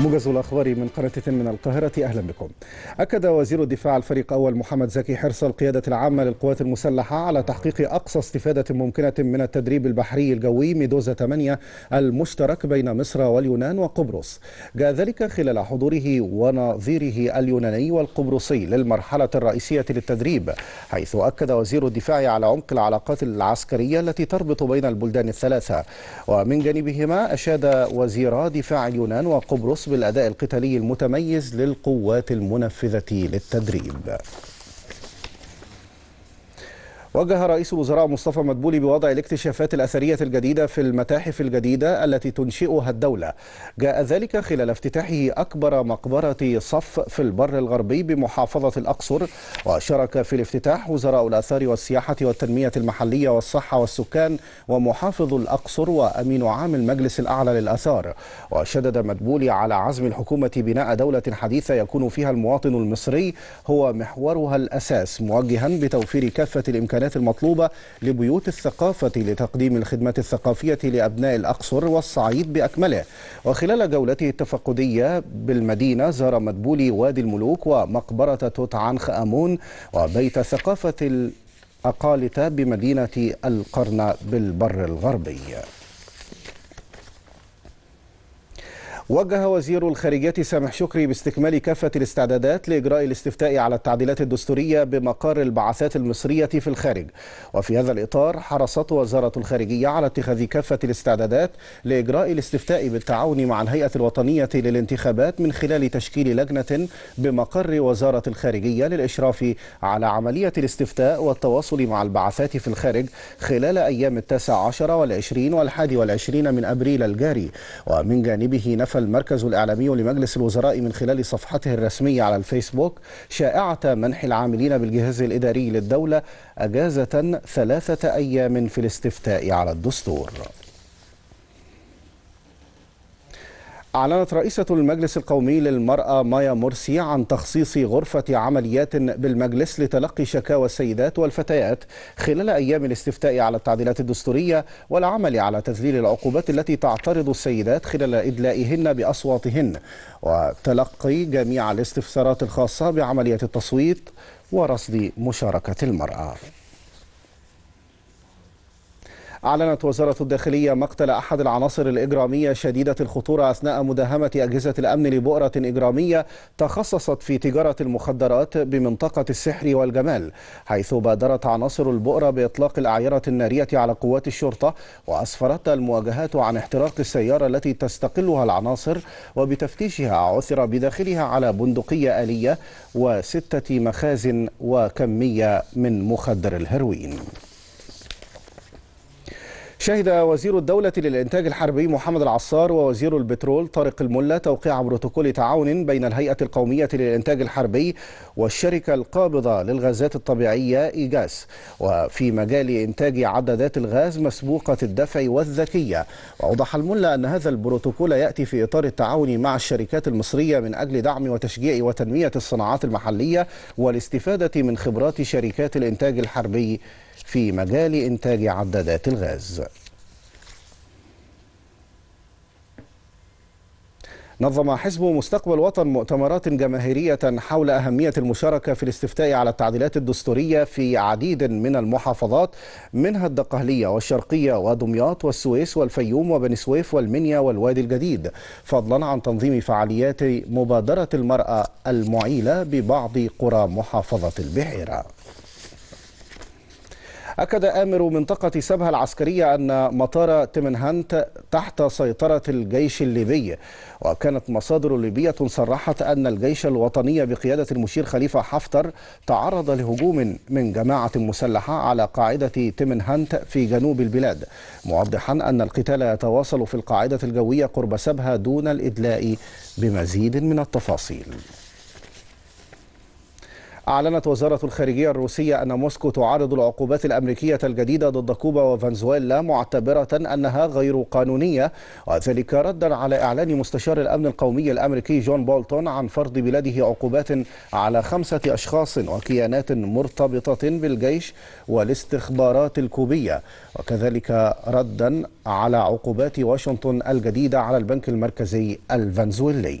موجز الأخبار من قناة من القاهرة أهلا بكم أكد وزير الدفاع الفريق أول محمد زكي حرص القيادة العامة للقوات المسلحة على تحقيق أقصى استفادة ممكنة من التدريب البحري الجوي ميدوزا 8 المشترك بين مصر واليونان وقبرص جاء ذلك خلال حضوره ونظيره اليوناني والقبرصي للمرحلة الرئيسية للتدريب حيث أكد وزير الدفاع على عمق العلاقات العسكرية التي تربط بين البلدان الثلاثة ومن جانبهما أشاد وزيرا دفاع اليونان وقبرص بالأداء القتالي المتميز للقوات المنفذة للتدريب وجه رئيس الوزراء مصطفى مدبولي بوضع الاكتشافات الأثرية الجديدة في المتاحف الجديدة التي تنشئها الدولة جاء ذلك خلال افتتاحه أكبر مقبرة صف في البر الغربي بمحافظة الأقصر وشارك في الافتتاح وزراء الآثار والسياحة والتنمية المحلية والصحة والسكان ومحافظ الأقصر وأمين عام المجلس الأعلى للآثار وشدد مدبولي على عزم الحكومة بناء دولة حديثة يكون فيها المواطن المصري هو محورها الأساس موجها بتوفير كافة الإمكانات الاستعدادات المطلوبة لبيوت الثقافة لتقديم الخدمات الثقافية لأبناء الأقصر والصعيد بأكمله وخلال جولته التفقدية بالمدينة زار مدبولي وادي الملوك ومقبرة توت عنخ آمون وبيت ثقافة الأقالتة بمدينة القرن بالبر الغربي وجه وزير الخارجية سامح شكري باستكمال كافة الاستعدادات لإجراء الاستفتاء على التعديلات الدستورية بمقر البعثات المصرية في الخارج وفي هذا الإطار حرصت وزارة الخارجية على اتخاذ كافة الاستعدادات لإجراء الاستفتاء بالتعاون مع الهيئة الوطنية للانتخابات من خلال تشكيل لجنة بمقر وزارة الخارجية للإشراف على عملية الاستفتاء والتواصل مع البعثات في الخارج خلال أيام التاسع عشر والعشرين والحادي والعشرين من أبريل الجاري ومن جانبه نفى المركز الإعلامي لمجلس الوزراء من خلال صفحته الرسمية على الفيسبوك شائعة منح العاملين بالجهاز الإداري للدولة أجازة ثلاثة أيام في الاستفتاء على الدستور أعلنت رئيسة المجلس القومي للمرأة مايا مرسي عن تخصيص غرفة عمليات بالمجلس لتلقي شكاوى السيدات والفتيات خلال أيام الاستفتاء على التعديلات الدستورية والعمل على تذليل العقوبات التي تعترض السيدات خلال إدلائهن بأصواتهن وتلقي جميع الاستفسارات الخاصة بعملية التصويت ورصد مشاركة المرأة أعلنت وزارة الداخلية مقتل أحد العناصر الإجرامية شديدة الخطورة أثناء مداهمة أجهزة الأمن لبؤرة إجرامية تخصصت في تجارة المخدرات بمنطقة السحر والجمال حيث بادرت عناصر البؤرة بإطلاق الأعيرة النارية على قوات الشرطة وأسفرت المواجهات عن احتراق السيارة التي تستقلها العناصر وبتفتيشها عثر بداخلها على بندقية آلية وستة مخازن وكمية من مخدر الهيروين شهد وزير الدولة للإنتاج الحربي محمد العصار ووزير البترول طارق الملا توقيع بروتوكول تعاون بين الهيئة القومية للإنتاج الحربي والشركة القابضة للغازات الطبيعية إيجاس وفي مجال إنتاج عدادات الغاز مسبوقة الدفع والذكية وأوضح الملا أن هذا البروتوكول يأتي في إطار التعاون مع الشركات المصرية من أجل دعم وتشجيع وتنمية الصناعات المحلية والاستفادة من خبرات شركات الإنتاج الحربي في مجال إنتاج عدادات الغاز نظم حزب مستقبل وطن مؤتمرات جماهيرية حول أهمية المشاركة في الاستفتاء على التعديلات الدستورية في عديد من المحافظات منها الدقهلية والشرقية ودمياط والسويس والفيوم وبني سويف والمنيا والوادي الجديد فضلا عن تنظيم فعاليات مبادرة المرأة المعيلة ببعض قرى محافظة البحيرة أكد آمر منطقة سبها العسكرية أن مطار تمنهانت تحت سيطرة الجيش الليبي وكانت مصادر ليبية صرحت أن الجيش الوطني بقيادة المشير خليفة حفتر تعرض لهجوم من جماعة مسلحة على قاعدة تمنهانت في جنوب البلاد موضحا أن القتال يتواصل في القاعدة الجوية قرب سبها دون الإدلاء بمزيد من التفاصيل أعلنت وزارة الخارجية الروسية أن موسكو تعارض العقوبات الأمريكية الجديدة ضد كوبا وفنزويلا معتبرة أنها غير قانونية وذلك ردا على إعلان مستشار الأمن القومي الأمريكي جون بولتون عن فرض بلاده عقوبات على خمسة أشخاص وكيانات مرتبطة بالجيش والاستخبارات الكوبية وكذلك ردا على عقوبات واشنطن الجديدة على البنك المركزي الفنزويلي